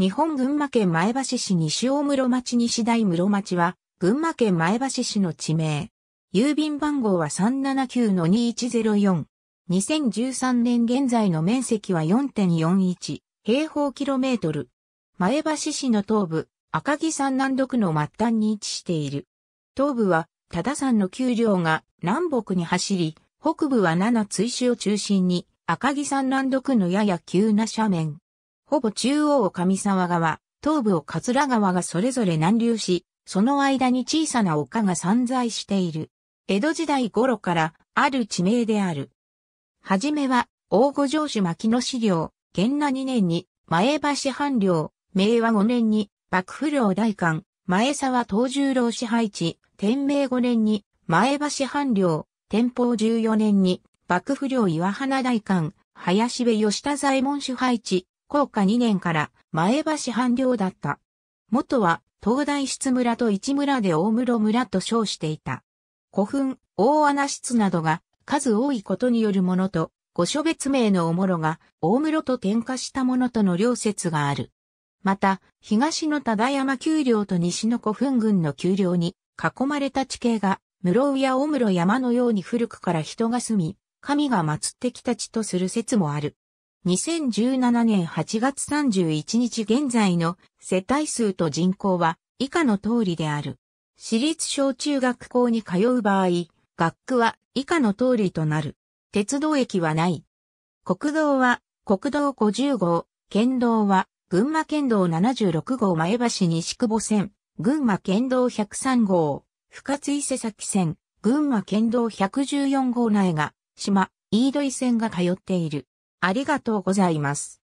日本群馬県前橋市西大室町西大室町は、群馬県前橋市の地名。郵便番号は379-2104。2013年現在の面積は4.41平方キロメートル。前橋市の東部、赤城山南独の末端に位置している。東部は、多田山の丘陵が南北に走り、北部は七追市を中心に、赤城山南独のやや急な斜面。ほぼ中央を上沢川、東部を桂川がそれぞれ南流し、その間に小さな丘が散在している。江戸時代頃からある地名である。はじめは、大御城主牧野資料、元那2年に、前橋藩領、明和5年に、幕府領大官、前沢東十郎支配地、天明5年に、前橋藩領、天保14年に、幕府領岩花大官、林部吉田左衛門支配地、高下2年から前橋藩領だった。元は東大室村と市村で大室村と称していた。古墳、大穴室などが数多いことによるものと、御所別名のおもろが大室と転化したものとの両説がある。また、東の忠山丘陵と西の古墳群の丘陵に囲まれた地形が、室や大室山のように古くから人が住み、神が祀ってきた地とする説もある。2017年8月31日現在の世帯数と人口は以下の通りである。私立小中学校に通う場合、学区は以下の通りとなる。鉄道駅はない。国道は国道50号、県道は群馬県道76号前橋西久保線、群馬県道103号、深津伊勢崎線、群馬県道114号内が、島、飯戸井線が通っている。ありがとうございます。